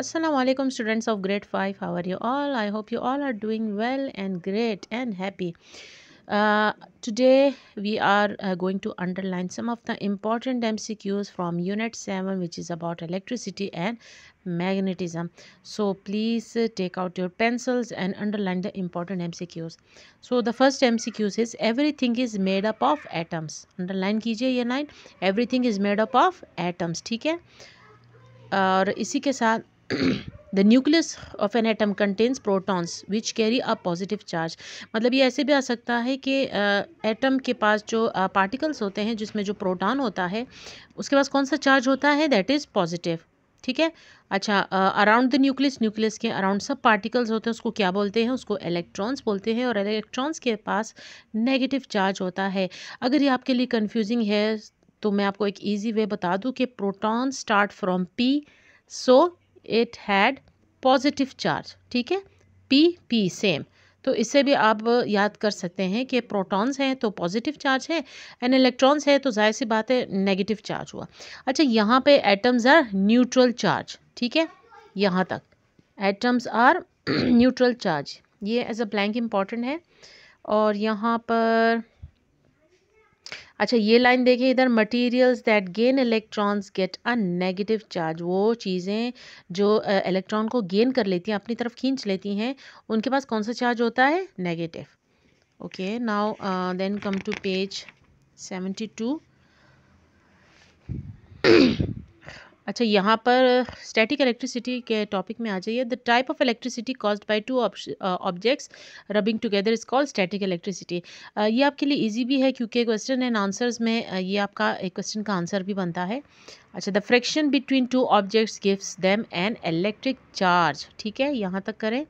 Assalamu alaikum students of grade 5 how are you all I hope you all are doing well and great and happy uh, today we are uh, going to underline some of the important MCQs from unit 7 which is about electricity and magnetism so please uh, take out your pencils and underline the important MCQs so the first MCQ is everything is made up of atoms underline कीजिए ये line everything is made up of atoms ठीक है और इसी के साथ the nucleus of an atom contains protons which carry a positive charge मतलब ये ऐसे भी आ सकता है कि एटम के पास जो पार्टिकल्स होते हैं जिसमें जो प्रोटॉन होता है उसके पास कौन सा चार्ज होता है दैट इज़ पॉजिटिव ठीक है अच्छा अराउंड द न्यूक्लियस न्यूक्लियस के अराउंड सब पार्टिकल्स होते हैं उसको क्या बोलते हैं उसको इलेक्ट्रॉन्स बोलते हैं और इलेक्ट्रॉन्स के पास नेगेटिव चार्ज होता है अगर ये आपके लिए कन्फ्यूजिंग है तो मैं आपको एक ईजी वे बता दूँ कि proton start from P so it had positive charge ठीक है पी पी सेम तो इससे भी आप याद कर सकते हैं कि प्रोटॉन्स हैं तो पॉजिटिव चार्ज है एंड इलेक्ट्रॉन्स है तो जाहिर सी बात है नेगेटिव चार्ज हुआ अच्छा यहाँ पे एटम्स आर न्यूट्रल चार्ज ठीक है यहाँ तक एटम्स आर न्यूट्रल चार्ज ये एज अ ब्लैंक इम्पॉर्टेंट है और यहाँ पर अच्छा ये लाइन देखिए इधर materials that gain electrons get a negative charge वो चीज़ें जो इलेक्ट्रॉन को गेन कर लेती हैं अपनी तरफ खींच लेती हैं उनके पास कौन सा चार्ज होता है negative okay now then come to page seventy two अच्छा यहाँ पर स्टैटिक इलेक्ट्रिसिटी के टॉपिक में आ जाइए the type of electricity caused by two objects rubbing together is called static electricity ये आपके लिए इजी भी है क्योंकि क्वेश्चन एंड आंसर्स में uh, ये आपका एक क्वेश्चन का आंसर भी बनता है अच्छा the fraction between two objects gives them an electric charge ठीक है यहाँ तक करें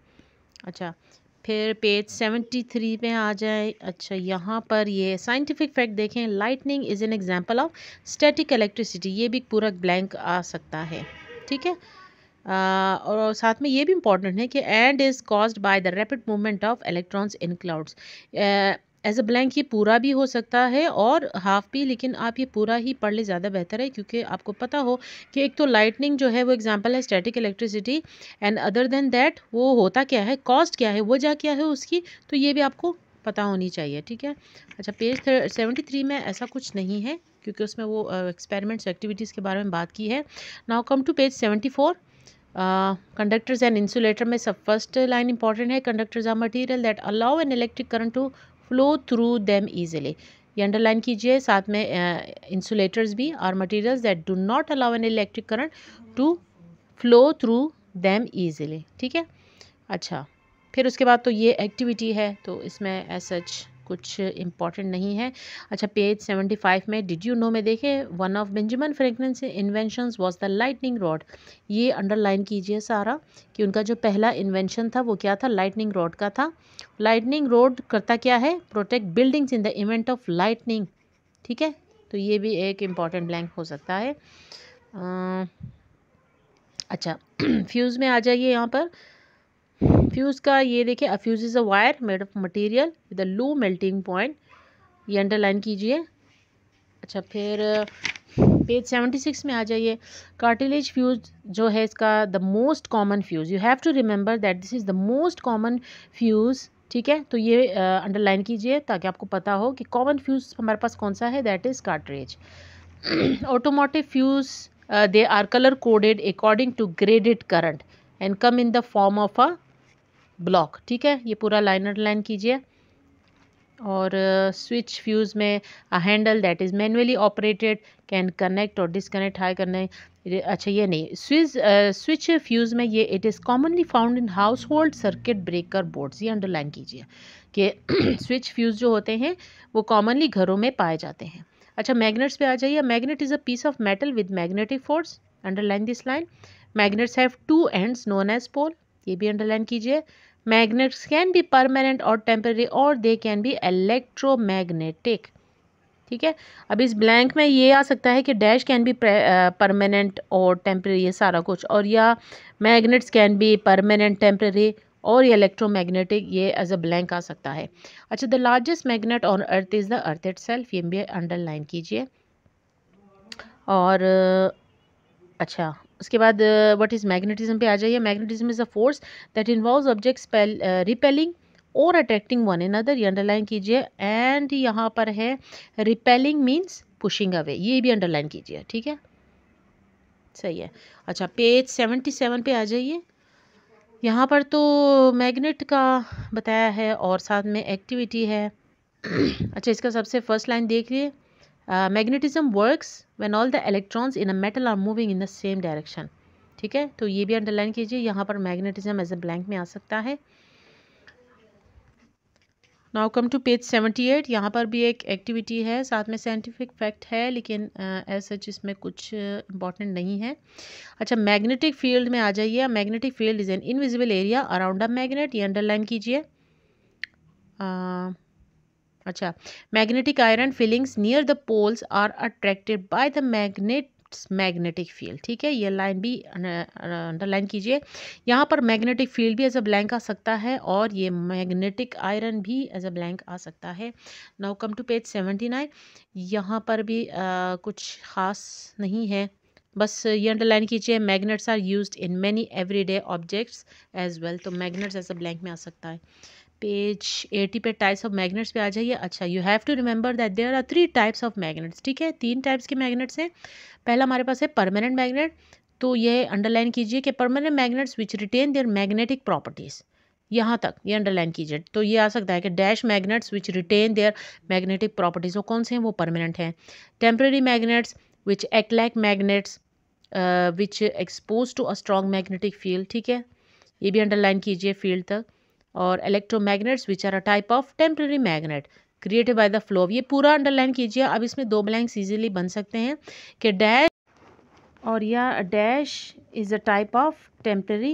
अच्छा फिर पेज 73 पे आ जाए अच्छा यहाँ पर ये साइंटिफिक फैक्ट देखें lightning is an example of static electricity ये भी पूरा ब्लैंक आ सकता है ठीक है आ, और साथ में ये भी इम्पॉर्टेंट है कि and is caused by the rapid movement of electrons in clouds as a blank ये पूरा भी हो सकता है और हाफ भी लेकिन आप ये पूरा ही पढ़ ले ज़्यादा बेहतर है क्योंकि आपको पता हो कि एक तो लाइटनिंग जो है वो एग्जाम्पल है static electricity and other than that वो होता क्या है कॉस्ट क्या है वजह क्या है उसकी तो ये भी आपको पता होनी चाहिए ठीक है अच्छा पेज सेवेंटी थ्री में ऐसा कुछ नहीं है क्योंकि उसमें वो एक्सपेरिमेंट्स एक्टिविटीज़ के बारे में बात की है now come to page seventy four conductors and insulator में सब फर्स्ट लाइन इंपॉर्टेंट है conductors are material that allow an electric current to flow through them easily ये अंडरलाइन कीजिए साथ में इंसुलेटर्स भी और materials that do not allow an electric current to flow through them easily ठीक है अच्छा फिर उसके बाद तो ये एक्टिविटी है तो इसमें एज सच कुछ इंपॉर्टेंट नहीं है अच्छा पेज सेवेंटी फाइव में डिड यू नो में देखे वन ऑफ बेंजमन फ्रेंकलिन से invention was the lightning rod ये अंडरलाइन कीजिए सारा कि उनका जो पहला इन्वेंशन था वो क्या था लाइटनिंग रॉड का था लाइटनिंग रोड करता क्या है protect buildings in the event of lightning ठीक है तो ये भी एक इम्पॉर्टेंट ब्लैंक हो सकता है आ, अच्छा फ्यूज़ में आ जाइए यहाँ पर फ्यूज़ का ये देखिए a fuse is a wire made of material with a low melting point ये अंडरलाइन कीजिए अच्छा फिर पेज सेवेंटी सिक्स में आ जाइए कार्टिलेज फ्यूज जो है इसका the most common fuse you have to remember that this is the most common fuse ठीक है तो ये अंडरलाइन uh, कीजिए ताकि आपको पता हो कि कॉमन फ्यूज़ हमारे पास कौन सा है that is cartridge automotive fuse they are colour coded according to graded current and come in the form of a block ठीक है ये पूरा लाइन अंडरलाइन कीजिए और स्विच फ्यूज़ में handle that is manually operated can connect और disconnect high करने अच्छा ये नहीं स्विच स्विच फ्यूज़ में ये it is commonly found in household circuit breaker boards ये अंडरलाइन कीजिए कि स्विच फ्यूज़ जो होते हैं वो कॉमनली घरों में पाए जाते हैं अच्छा मैग्नेट्स पे आ जाइए magnet is a piece of metal with magnetic force underline this line magnets have two ends known as pole ये भी अंडरलाइन कीजिए कैन can परमानेंट और टेम्प्रेरी और they can can be electromagnetic. ठीक है अब इस ब्लैंक में ये आ सकता है कि डैश कैन बी परमानेंट और टेम्प्रेरी ये सारा कुछ और या magnets can be permanent temporary और ये इलेक्ट्रोमैग्नेटिक ये एज अ ब्लैंक आ सकता है अच्छा the largest magnet on earth is the earth itself ये भी अंडरलाइन कीजिए और अच्छा उसके बाद वट इज़ मैग्नेटिज्म पे आ जाइए magnetism is a force that involve objects repelling और अट्रैक्टिंग वन एन अदर ये अंडरलाइन कीजिए एंड यहाँ पर है रिपेलिंग मीन्स पुशिंग अवे ये भी अंडरलाइन कीजिए ठीक है सही है अच्छा पेज सेवेंटी सेवन पे आ जाइए यहाँ पर तो मैग्नेट का बताया है और साथ में एक्टिविटी है अच्छा इसका सबसे फर्स्ट लाइन देख लिए magnetism works when all the electrons in a metal are moving in the same direction ठीक है तो ये भी अंडरलाइन कीजिए यहाँ पर मैग्नेटिज्म एज ए ब्लैंक में आ सकता है now come to page seventy eight यहाँ पर भी एक एक्टिविटी है साथ में साइंटिफिक फैक्ट है लेकिन एज uh, सच इसमें कुछ इंपॉर्टेंट uh, नहीं है अच्छा मैग्नेटिक फील्ड में आ जाइए magnetic field is an invisible area around a magnet ये अंडरलाइन कीजिए uh, अच्छा magnetic iron feelings near the poles are attracted by the magnet magnetic field ठीक है ये लाइन भी अंडरलाइन कीजिए यहाँ पर मैग्नेटिक फील्ड भी एज अ ब्लैंक आ सकता है और ये मैग्नेटिक आयरन भी एज अ ब्लैंक आ सकता है now come to page seventy nine यहाँ पर भी आ, कुछ ख़ास नहीं है बस ये अंडरलाइन कीजिए magnets are used in many everyday objects as well तो मैग्नेट्स एज अ ब्लैंक में आ सकता है पेज एटी पे टाइप्स ऑफ मैग्नेट्स पे आ जाइए अच्छा you have to remember that there are three types of magnets ठीक है तीन टाइप्स के मैग्नेट्स हैं पहला हमारे पास है परमानेंट मैग्नेट तो ये अंडरलाइन कीजिए कि permanent magnets which retain their magnetic properties यहाँ तक ये अंडरलाइन कीजिए तो ये आ सकता है कि dash magnets which retain their magnetic properties वो कौन से हैं वो परमानेंट हैं temporary magnets which act like magnets which expose to a strong magnetic field ठीक है ये भी अंडरलाइन कीजिए फील्ड तक और electromagnets which are a type of temporary magnet created by the flow ये पूरा अंडरलाइन कीजिए अब इसमें दो ब्लैंक्स इजीली बन सकते हैं कि डैश और यह dash is a type of temporary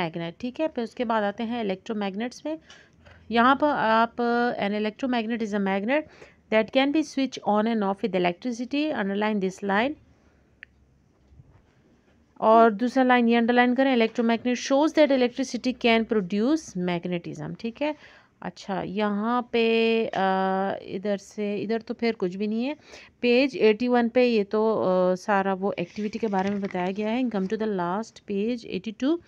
magnet ठीक है फिर उसके बाद आते हैं मैगनेट्स में यहाँ पर आप an magnet is a magnet that can be switch on and off with electricity underline this line और दूसरा लाइन ये अंडरलाइन करें electromagnet shows that electricity can produce magnetism ठीक है अच्छा यहाँ पे इधर से इधर तो फिर कुछ भी नहीं है पेज एटी वन पे ये तो आ, सारा वो एक्टिविटी के बारे में बताया गया है come to the last page eighty two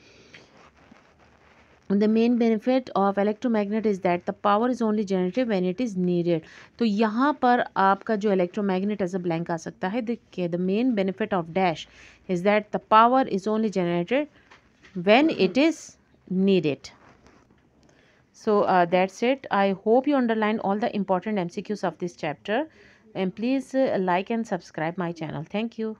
the main benefit of electromagnet is that the power is only generated when it is needed तो यहाँ पर आपका जो electromagnet as a blank आ सकता है देखिए the main benefit of dash is that the power is only generated when it is needed so uh, that's it I hope you underline all the important MCQs of this chapter and please uh, like and subscribe my channel thank you